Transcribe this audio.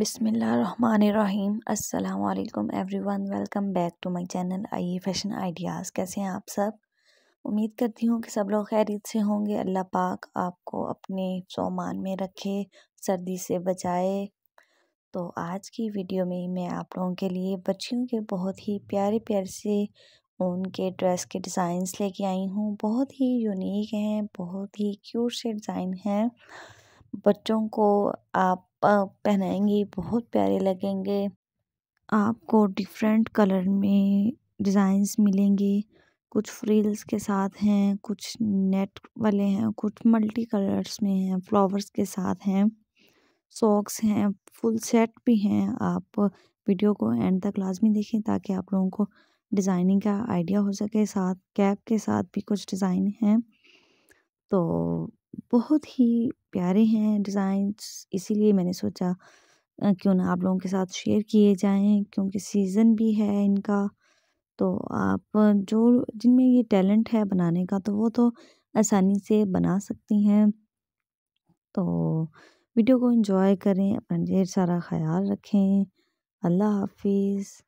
बिसमीम् अल्लाम वन welcome back to my channel आइए फैशन आइडियाज़ कैसे हैं आप सब उम्मीद करती हूँ कि सब लोग खैरियत से होंगे अल्लाह पाक आपको अपने सोमान में रखे सर्दी से बचाए तो आज की वीडियो में मैं आप लोगों के लिए बच्चियों के बहुत ही प्यारे प्यारे से उनके ड्रेस के डिज़ाइंस लेके आई हूँ बहुत ही यूनिक हैं बहुत ही क्यूट से डिज़ाइन हैं बच्चों को आप पहनाएंगे बहुत प्यारे लगेंगे आपको डिफरेंट कलर में डिज़ाइंस मिलेंगी कुछ फ्रिल्स के साथ हैं कुछ नेट वाले हैं कुछ मल्टी कलर्स में हैं फ्लावर्स के साथ हैं सॉक्स हैं फुल सेट भी हैं आप वीडियो को एंड तक लाजमी देखें ताकि आप लोगों को डिज़ाइनिंग का आइडिया हो सके साथ कैप के साथ भी कुछ डिज़ाइन हैं तो बहुत ही प्यारे हैं डिज़ाइंस इसीलिए मैंने सोचा क्यों ना आप लोगों के साथ शेयर किए जाएं क्योंकि सीज़न भी है इनका तो आप जो जिनमें ये टैलेंट है बनाने का तो वो तो आसानी से बना सकती हैं तो वीडियो को एंजॉय करें अपना ढेर सारा ख्याल रखें अल्लाह हाफिज़